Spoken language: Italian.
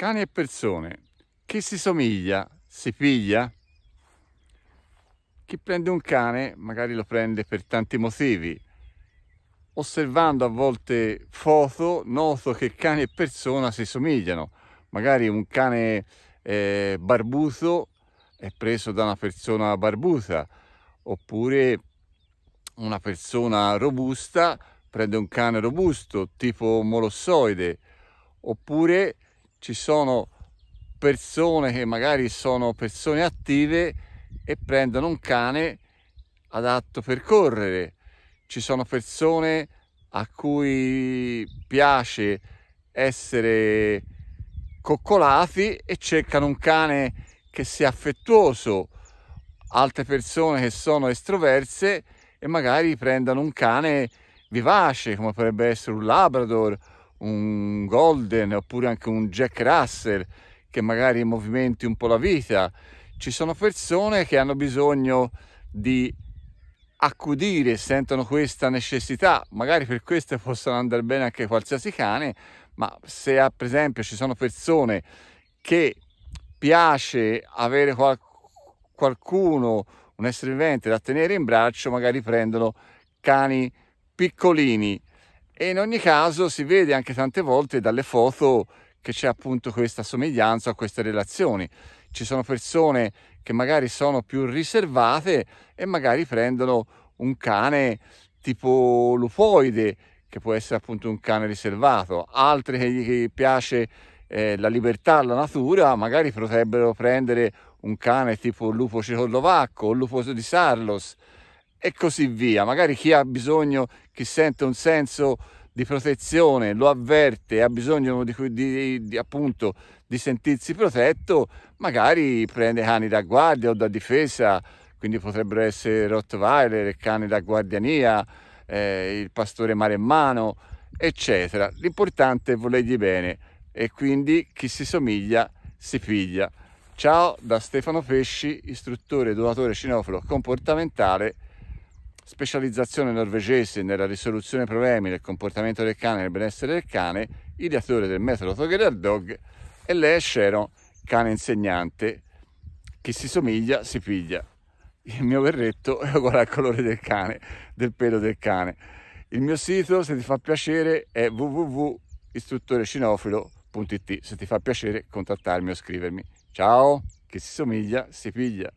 Cani e persone. Chi si somiglia si piglia? Chi prende un cane magari lo prende per tanti motivi. Osservando a volte foto noto che cane e persona si somigliano. Magari un cane eh, barbuto è preso da una persona barbuta oppure una persona robusta prende un cane robusto tipo molossoide oppure ci sono persone che magari sono persone attive e prendono un cane adatto per correre. Ci sono persone a cui piace essere coccolati e cercano un cane che sia affettuoso, altre persone che sono estroverse e magari prendono un cane vivace come potrebbe essere un labrador un Golden oppure anche un Jack Russell che magari movimenti un po' la vita. Ci sono persone che hanno bisogno di accudire, sentono questa necessità, magari per questo possono andare bene anche qualsiasi cane, ma se per esempio ci sono persone che piace avere qual qualcuno, un essere vivente da tenere in braccio, magari prendono cani piccolini e in ogni caso si vede anche tante volte dalle foto che c'è appunto questa somiglianza a queste relazioni. Ci sono persone che magari sono più riservate e magari prendono un cane tipo lupoide, che può essere appunto un cane riservato, altri che gli piace eh, la libertà, la natura, magari potrebbero prendere un cane tipo lupo cecoslovacco o lupo di Sarlos e così via. Magari chi ha bisogno, chi sente un senso di protezione, lo avverte, ha bisogno di, di, di, appunto di sentirsi protetto, magari prende cani da guardia o da difesa, quindi potrebbero essere Rottweiler, cani da guardiania, eh, il pastore maremmano, eccetera. L'importante è volergli bene e quindi chi si somiglia si piglia. Ciao da Stefano Pesci, istruttore donatore cinofilo comportamentale specializzazione norvegese nella risoluzione problemi del comportamento del cane e del benessere del cane, ideatore del metodo Together Dog, e lei Sharon, cane insegnante, chi si somiglia si piglia. Il mio berretto è uguale al colore del cane, del pelo del cane. Il mio sito, se ti fa piacere, è www.istruttorecinofilo.it. Se ti fa piacere contattarmi o scrivermi. Ciao, chi si somiglia si piglia.